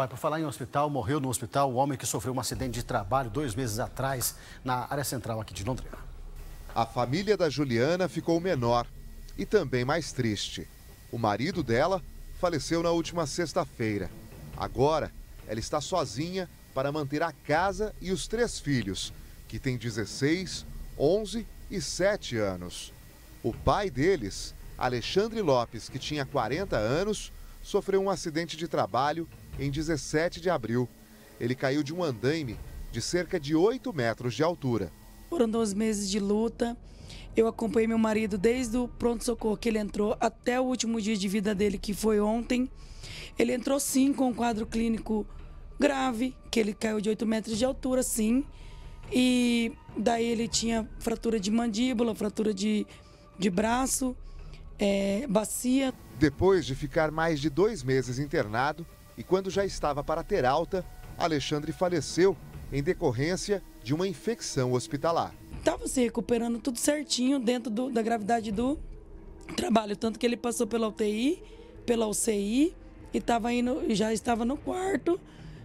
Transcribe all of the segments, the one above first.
Vai para falar em hospital, morreu no hospital o homem que sofreu um acidente de trabalho dois meses atrás na área central aqui de Londrina. A família da Juliana ficou menor e também mais triste. O marido dela faleceu na última sexta-feira. Agora, ela está sozinha para manter a casa e os três filhos, que têm 16, 11 e 7 anos. O pai deles, Alexandre Lopes, que tinha 40 anos, sofreu um acidente de trabalho em 17 de abril. Ele caiu de um andaime de cerca de 8 metros de altura. Foram 12 meses de luta. Eu acompanhei meu marido desde o pronto-socorro que ele entrou até o último dia de vida dele, que foi ontem. Ele entrou sim com um quadro clínico grave, que ele caiu de 8 metros de altura, sim. E daí ele tinha fratura de mandíbula, fratura de, de braço, é, bacia. Depois de ficar mais de dois meses internado, e quando já estava para ter alta, Alexandre faleceu em decorrência de uma infecção hospitalar. Estava se recuperando tudo certinho dentro do, da gravidade do trabalho, tanto que ele passou pela UTI, pela UCI e tava indo, já estava no quarto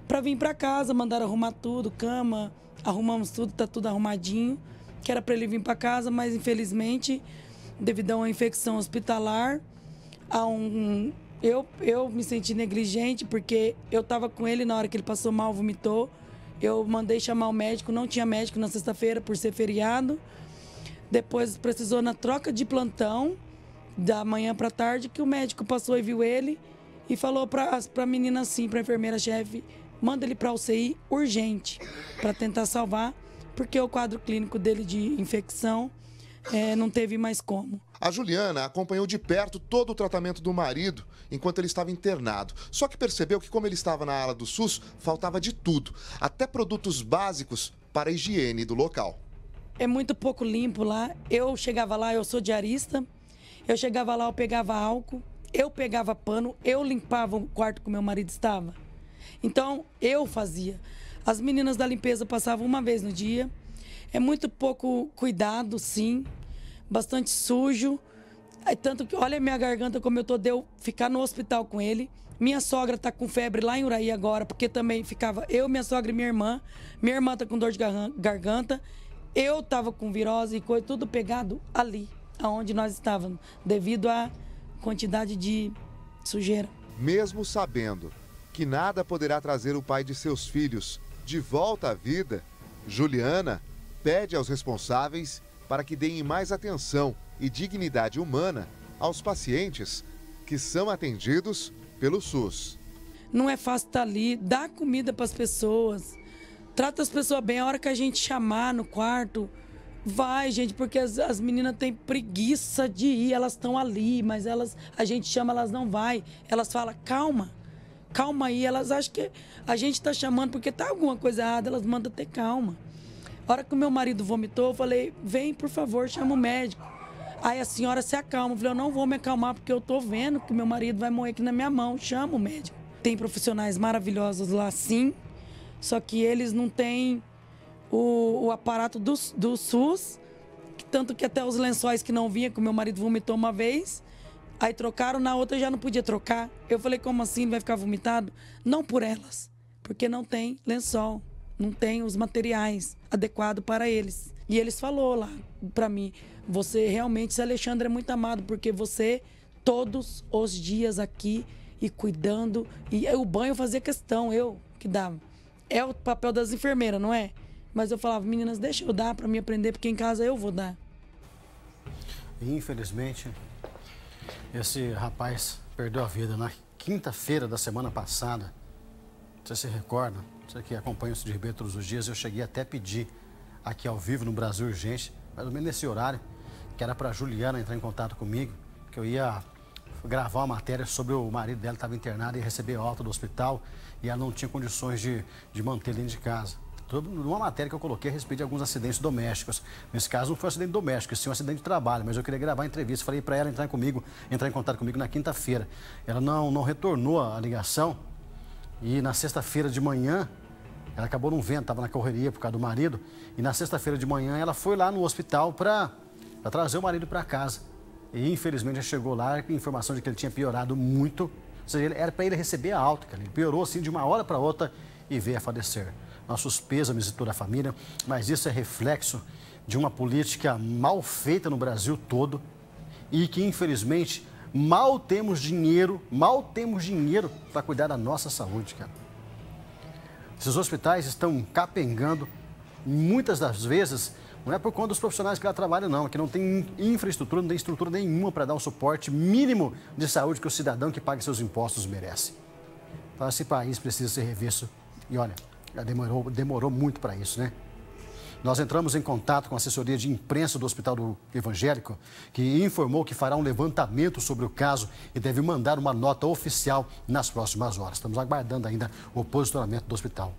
para vir para casa, mandaram arrumar tudo, cama, arrumamos tudo, tá tudo arrumadinho, que era para ele vir para casa, mas infelizmente, devido a uma infecção hospitalar, a um eu, eu me senti negligente porque eu tava com ele na hora que ele passou mal, vomitou. Eu mandei chamar o médico, não tinha médico na sexta-feira por ser feriado. Depois precisou na troca de plantão da manhã para tarde que o médico passou e viu ele e falou para a menina assim, para a enfermeira chefe, manda ele para o UCI urgente para tentar salvar, porque o quadro clínico dele de infecção é, não teve mais como. A Juliana acompanhou de perto todo o tratamento do marido enquanto ele estava internado. Só que percebeu que, como ele estava na ala do SUS, faltava de tudo, até produtos básicos para a higiene do local. É muito pouco limpo lá. Eu chegava lá, eu sou diarista. Eu chegava lá, eu pegava álcool, eu pegava pano, eu limpava o quarto que meu marido estava. Então, eu fazia. As meninas da limpeza passavam uma vez no dia. É muito pouco cuidado, sim bastante sujo. Tanto que, olha a minha garganta como eu tô, deu ficar no hospital com ele. Minha sogra tá com febre lá em Uraí agora, porque também ficava eu, minha sogra e minha irmã. Minha irmã tá com dor de garganta. Eu tava com virose e coisa, tudo pegado ali, aonde nós estávamos, devido à quantidade de sujeira. Mesmo sabendo que nada poderá trazer o pai de seus filhos de volta à vida, Juliana pede aos responsáveis para que deem mais atenção e dignidade humana aos pacientes que são atendidos pelo SUS. Não é fácil estar tá ali, dá comida para as pessoas, trata as pessoas bem. A hora que a gente chamar no quarto, vai, gente, porque as, as meninas têm preguiça de ir, elas estão ali, mas elas, a gente chama, elas não vai. Elas falam, calma, calma aí. Elas acham que a gente está chamando porque tá alguma coisa errada, elas mandam ter calma. A hora que o meu marido vomitou, eu falei, vem, por favor, chama o médico. Aí a senhora se acalma. Eu falei, eu não vou me acalmar porque eu tô vendo que meu marido vai morrer aqui na minha mão. Chama o médico. Tem profissionais maravilhosos lá, sim. Só que eles não têm o, o aparato do, do SUS. Que tanto que até os lençóis que não vinha, que o meu marido vomitou uma vez, Aí trocaram, na outra já não podia trocar. Eu falei, como assim? Ele vai ficar vomitado? Não por elas, porque não tem lençol não tem os materiais adequados para eles. E eles falou lá para mim, você realmente, esse Alexandre é muito amado porque você todos os dias aqui e cuidando e o banho fazia questão, eu que dava. É o papel das enfermeiras, não é? Mas eu falava, meninas, deixa eu dar para me aprender porque em casa eu vou dar. Infelizmente, esse rapaz perdeu a vida na quinta-feira da semana passada. Você se recorda, você que acompanha o Cid Ribeiro todos os dias, eu cheguei até a pedir aqui ao vivo no Brasil Urgente, mais ou menos nesse horário, que era para Juliana entrar em contato comigo, que eu ia gravar uma matéria sobre o marido dela que estava internado e receber alta do hospital e ela não tinha condições de, de manter ele dentro de casa. Uma matéria que eu coloquei a respeito de alguns acidentes domésticos. Nesse caso, não foi um acidente doméstico, sim um acidente de trabalho, mas eu queria gravar a entrevista. Falei para ela entrar comigo, entrar em contato comigo na quinta-feira. Ela não, não retornou a ligação, e na sexta-feira de manhã, ela acabou não vendo, estava na correria por causa do marido. E na sexta-feira de manhã, ela foi lá no hospital para trazer o marido para casa. E infelizmente já chegou lá com informação de que ele tinha piorado muito. Ou seja, ele, era para ele receber a alta, cara. Ele piorou assim de uma hora para outra e veio a falecer. Nossos pêsames e toda a família, mas isso é reflexo de uma política mal feita no Brasil todo e que infelizmente mal temos dinheiro, mal temos dinheiro para cuidar da nossa saúde, cara. Esses hospitais estão capengando, muitas das vezes, não é por conta dos profissionais que lá trabalham, não, que não tem infraestrutura, não tem estrutura nenhuma para dar o suporte mínimo de saúde que o cidadão que paga seus impostos merece. Então, esse país precisa ser revisto. E olha, demorou, demorou muito para isso, né? Nós entramos em contato com a assessoria de imprensa do Hospital do Evangélico, que informou que fará um levantamento sobre o caso e deve mandar uma nota oficial nas próximas horas. Estamos aguardando ainda o posicionamento do hospital.